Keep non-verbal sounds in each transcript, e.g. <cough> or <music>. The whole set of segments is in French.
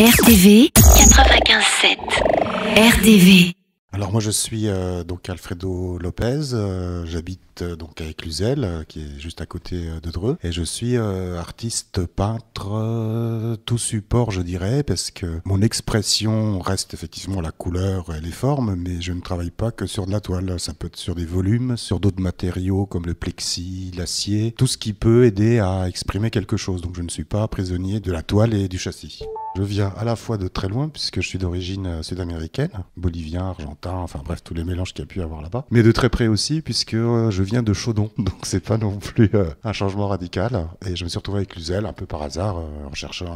RTV 95.7 Rdv. alors moi je suis euh, donc Alfredo Lopez, euh, j'habite euh, donc à Éclusel qui est juste à côté de Dreux et je suis artiste peintre tout support je dirais parce que mon expression reste effectivement la couleur et les formes mais je ne travaille pas que sur de la toile, ça peut être sur des volumes, sur d'autres matériaux comme le plexi, l'acier, tout ce qui peut aider à exprimer quelque chose donc je ne suis pas prisonnier de la toile et du châssis. Je viens à la fois de très loin, puisque je suis d'origine euh, sud-américaine, bolivien, argentin, enfin bref, tous les mélanges qu'il y a pu avoir là-bas, mais de très près aussi, puisque euh, je viens de Chaudon, <laughs> donc c'est pas non plus euh, un changement radical. Et je me suis retrouvé avec Luzel, un peu par hasard, en cherchant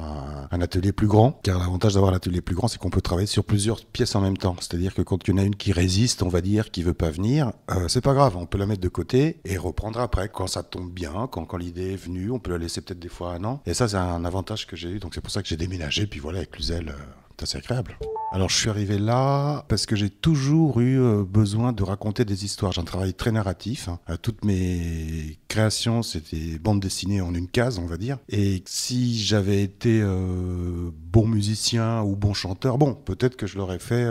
un, atelier plus grand, car l'avantage d'avoir l'atelier plus grand, c'est qu'on peut travailler sur plusieurs pièces en même temps. C'est-à-dire que quand il y en a une qui résiste, on va dire, qui veut pas venir, c'est pas grave, on peut la mettre de côté et reprendre après, quand ça tombe bien, quand, quand l'idée est venue, on peut la laisser peut-être des fois un an. Et ça, c'est un avantage que j'ai eu, donc c'est pour ça que j'ai déménagé et puis voilà, avec Luzelle, euh, c'est assez agréable. Alors je suis arrivé là parce que j'ai toujours eu euh, besoin de raconter des histoires. J'ai un travail très narratif. Hein. Euh, toutes mes créations, c'était bande dessinée en une case, on va dire. Et si j'avais été bon musicien ou bon chanteur, bon, peut-être que je l'aurais fait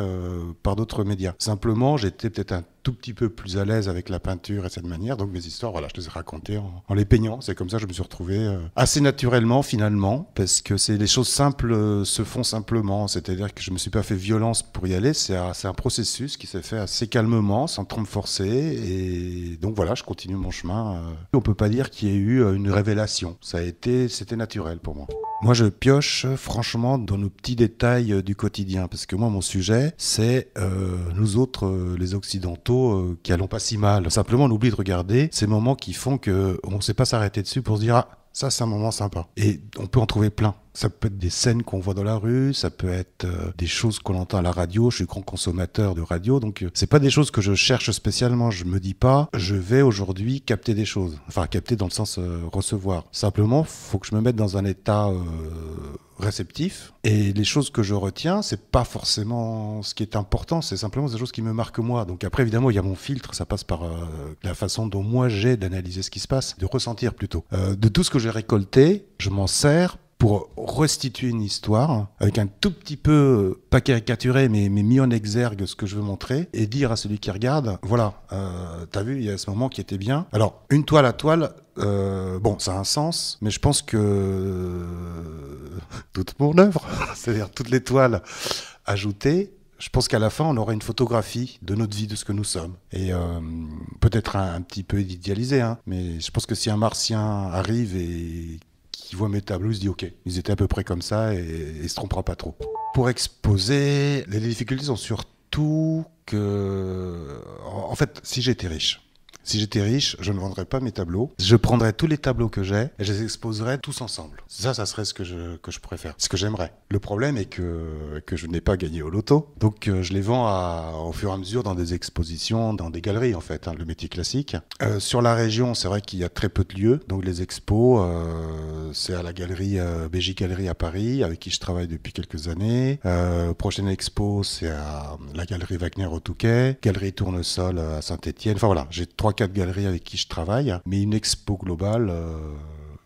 par d'autres médias. Simplement, j'étais peut-être un tout petit peu plus à l'aise avec la peinture et cette manière. Donc mes histoires, voilà, je les ai racontées en, les peignant. C'est comme ça je me suis retrouvé euh, assez naturellement finalement, parce que c'est les choses simples euh, se font simplement. C'est-à-dire que je me suis pas fait violence pour y aller. C'est un, un, processus qui s'est fait assez calmement, sans trop me forcer. Et donc voilà, je continue mon chemin. Euh. On peut pas dire qu'il y ait eu une révélation. Ça a été, c'était naturel pour moi. Moi, je pioche franchement dans nos petits détails euh, du quotidien, parce que moi, mon sujet, c'est euh, nous autres, euh, les Occidentaux, qui allons pas si mal. Simplement, on oublie de regarder ces moments qui font qu'on ne sait pas s'arrêter dessus pour se dire ah ça, c'est un moment sympa. Et on peut en trouver plein. Ça peut être des scènes qu'on voit dans la rue, ça peut être euh, des choses qu'on entend à la radio. Je suis grand consommateur de radio, donc euh, c'est pas des choses que je cherche spécialement. Je me dis pas, je vais aujourd'hui capter des choses. Enfin, capter dans le sens euh, recevoir. Simplement, faut que je me mette dans un état réceptif. Et les choses que je retiens, c'est pas forcément ce qui est important, c'est simplement des choses qui me marquent moi. Donc après, évidemment, il y a mon filtre, ça passe par la façon dont moi j'ai d'analyser ce qui se passe, de ressentir plutôt. de tout ce que j'ai récolté, je m'en sers pour restituer une histoire avec un tout petit peu, euh, pas caricaturé, mais, mais mis en exergue ce que je veux montrer et dire à celui qui regarde, voilà, euh, t'as vu, il y a ce moment qui était bien. Alors, une toile à toile, euh, bon, ça a un sens, mais je pense que toute mon œuvre, <laughs> c'est-à-dire toutes les toiles ajoutées, je pense qu'à la fin, on aura une photographie de notre vie, de ce que nous sommes. Et peut-être un, petit peu idéalisé, hein, mais je pense que si un martien arrive et qui voit mes tableaux se dit ok, ils étaient à peu près comme ça et, il se trompera pas trop. Pour exposer, les difficultés sont surtout que, en fait, si j'étais riche, si j'étais riche, je ne vendrais pas mes tableaux. Je prendrais tous les tableaux que j'ai et je les exposerais tous ensemble. Ça, ça serait ce que je, que je préfère, ce que j'aimerais. Le problème est que, que je n'ai pas gagné au loto. Donc, euh, je les vends au fur et à mesure dans des expositions, dans des galeries, en fait, hein, le métier classique. Euh, sur la région, c'est vrai qu'il y a très peu de lieux. Donc, les expos, euh, c'est à la galerie euh, BJ Galerie à Paris, avec qui je travaille depuis quelques années. prochaine expo, c'est à la galerie Wagner au Touquet, galerie Tournesol à Saint-Etienne. Enfin, voilà, j'ai trois quatre galeries avec qui je travaille, mais une expo globale. Euh,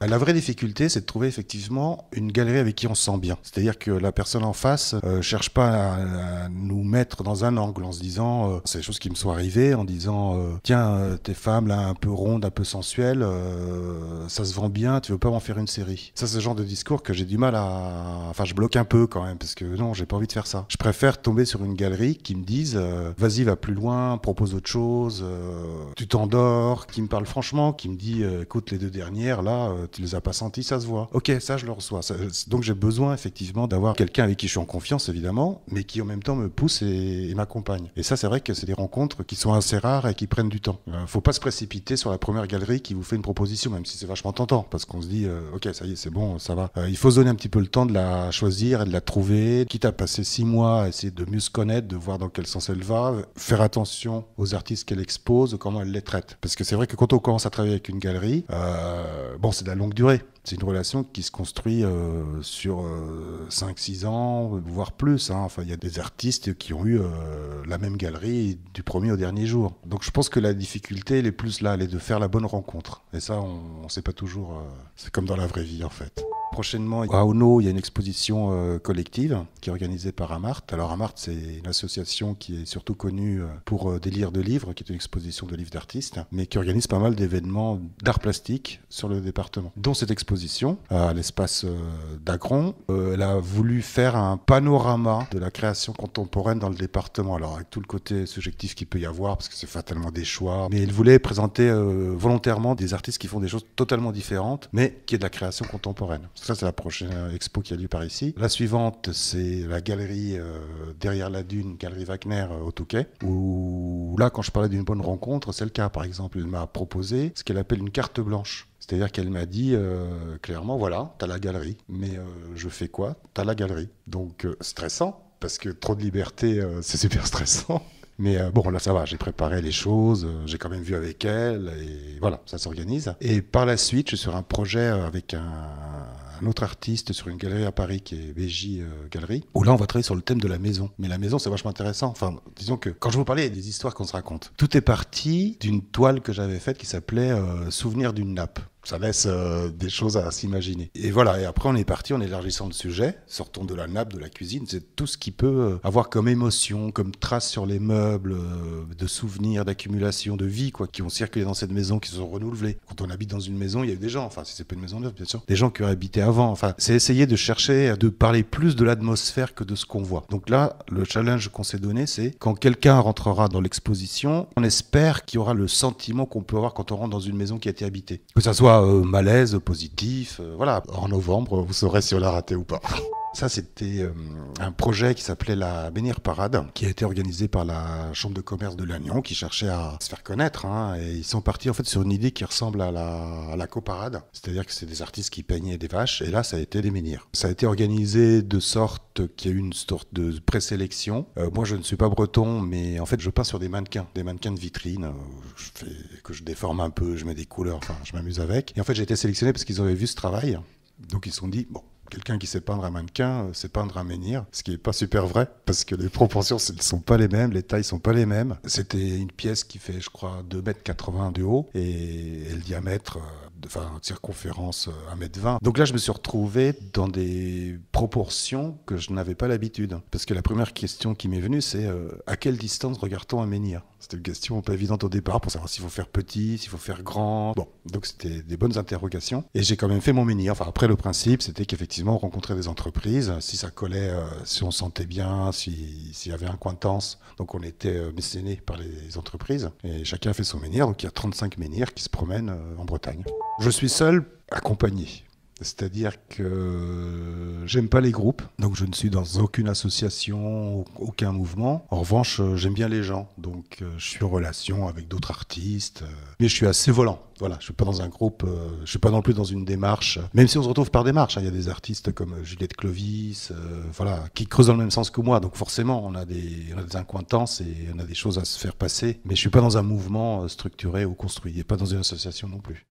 bah, la vraie difficulté, c'est de trouver effectivement une galerie avec qui on se sent bien. C'est-à-dire que la personne en face euh, cherche pas à, nous mettre dans un angle en se disant euh, c'est des choses qui me sont arrivées, en disant euh, tiens euh, tes femmes là un peu rondes, un peu sensuelles, euh, ça se vend bien, tu veux pas m'en faire une série. Ça c'est le genre de discours que j'ai du mal à, enfin je bloque un peu quand même parce que non j'ai pas envie de faire ça. Je préfère tomber sur une galerie qui me dise vas-y va plus loin, propose autre chose, tu t'endors, qui me parle franchement, qui me dit écoute les deux dernières là ne les a pas sentis, ça se voit. Ok, ça je le reçois. donc j'ai besoin effectivement d'avoir quelqu'un avec qui je suis en confiance évidemment, mais qui en même temps me pousse et, m'accompagne. Et ça c'est vrai que c'est des rencontres qui sont assez rares et qui prennent du temps. ne euh, faut pas se précipiter sur la première galerie qui vous fait une proposition, même si c'est vachement tentant, parce qu'on se dit euh, ok ça y est c'est bon ça va. Euh, il faut se donner un petit peu le temps de la choisir et de la trouver, quitte à passer six mois à essayer de mieux se connaître, de voir dans quel sens elle va, faire attention aux artistes qu'elle expose, comment elle les traite. Parce que c'est vrai que quand on commence à travailler avec une galerie, bon c'est la durée. C'est une relation qui se construit euh, sur 5-6 euh, ans, voire plus. Hein. Enfin, il y a des artistes qui ont eu euh, la même galerie du premier au dernier jour. Donc je pense que la difficulté, elle est plus là, elle est de faire la bonne rencontre. Et ça, on ne sait pas toujours. c'est comme dans la vraie vie, en fait. Prochainement, à Ono, il y a une exposition euh, collective qui est organisée par Amart. Alors Amart, c'est une association qui est surtout connue euh, pour euh, Délire de livres, qui est une exposition de livres d'artistes, mais qui organise pas mal d'événements d'art plastique sur le département. Dont cette exposition à l'espace d'Agron, elle a voulu faire un panorama de la création contemporaine dans le département. Alors avec tout le côté subjectif qu'il peut y avoir, parce que c'est fatalement des choix, mais elle voulait présenter volontairement des artistes qui font des choses totalement différentes, mais qui est de la création contemporaine. Ça, c'est la prochaine expo qui a lieu par ici. La suivante, c'est la galerie euh, derrière la dune, galerie Wagner euh, au Touquet, où là, quand je parlais d'une bonne rencontre, c'est le cas. Par exemple, elle m'a proposé ce qu'elle appelle une carte blanche. C'est-à-dire qu'elle m'a dit euh, clairement, voilà, t'as la galerie, mais je fais quoi T'as la galerie. Donc, stressant, parce que trop de liberté, <laughs> c'est super stressant. Mais bon, là, ça va, j'ai préparé les choses, j'ai quand même vu avec elle, et voilà, ça s'organise. Et par la suite, je suis sur un projet avec un, un autre artiste sur une galerie à Paris qui est BJ euh, Galerie, où là on va travailler sur le thème de la maison. Mais la maison c'est vachement intéressant. Enfin, disons que quand je vous parlais des histoires qu'on se raconte, tout est parti d'une toile que j'avais faite qui s'appelait euh, Souvenir d'une nappe ça laisse euh, des choses à s'imaginer. Et voilà, et après on est parti en élargissant le sujet, sortons de la nappe, de la cuisine, c'est tout ce qui peut euh, avoir comme émotion, comme trace sur les meubles, euh, de souvenirs, d'accumulation, de vie, quoi, qui ont circulé dans cette maison, qui se sont renouvelés. Quand on habite dans une maison, il y a eu des gens, enfin si c'est pas une maison neuve bien sûr, des gens qui ont habité avant, enfin c'est essayer de chercher, de parler plus de l'atmosphère que de ce qu'on voit. Donc là, le challenge qu'on s'est donné, c'est quand quelqu'un rentrera dans l'exposition, on espère qu'il y aura le sentiment qu'on peut avoir quand on rentre dans une maison qui a été habitée. Que ça soit euh, malaise, positif. Euh, voilà, en novembre, vous saurez si on l'a raté ou pas. Ça, c'était euh, un projet qui s'appelait la Bénir Parade, qui a été organisé par la Chambre de commerce de Lannion, qui cherchait à se faire connaître. Hein. et ils sont partis en fait sur une idée qui ressemble à la, à coparade, c'est-à-dire que c'est des artistes qui peignaient des vaches, et là, ça a été des menhirs. Ça a été organisé de sorte qu'il y a eu une sorte de présélection. Euh, moi, je ne suis pas breton, mais en fait, je peins sur des mannequins, des mannequins de vitrine, euh, que je déforme un peu, je mets des couleurs, enfin, je m'amuse avec. Et en fait, j'ai été sélectionné parce qu'ils avaient vu ce travail. Donc ils se sont dit, bon, quelqu'un qui sait peindre un mannequin euh, sait peindre un menhir, ce qui n'est pas super vrai, parce que les <laughs> proportions ne sont pas les mêmes, les tailles sont pas les mêmes. C'était une pièce qui fait, je crois, 2,80 m de haut, et, le diamètre, euh, enfin, circonférence 1m20. Euh, donc là, je me suis retrouvé dans des proportions que je n'avais pas l'habitude. Parce que la première question qui m'est venue, c'est euh, à quelle distance regarde-t-on un menhir C'était une question pas évidente au départ pour savoir s'il faut faire petit, s'il faut faire grand. Bon, donc c'était des bonnes interrogations. Et j'ai quand même fait mon menhir. Enfin, après, le principe, c'était qu'effectivement, on rencontrait des entreprises. Si ça collait, euh, si on sentait bien, s'il y avait un cointance. Donc on était mécéné par les entreprises. Et chacun a fait son menhir. Donc il y a 35 menhirs qui se promènent en Bretagne. Je suis seul, accompagné. C'est-à-dire que j'aime pas les groupes, donc je ne suis dans aucune association, aucun mouvement. En revanche, euh, j'aime bien les gens, donc euh, je suis en relation avec d'autres artistes, euh, mais je suis assez volant. Voilà, je suis pas dans un groupe, je suis pas non plus dans une démarche. Même si on se retrouve par démarche, hein. il y a des artistes comme Juliette Clovis, voilà, qui creusent dans le même sens que moi, donc forcément on a des, on incointances et on a des choses à se faire passer. Mais je suis pas dans un mouvement structuré ou construit, et pas dans une association non plus.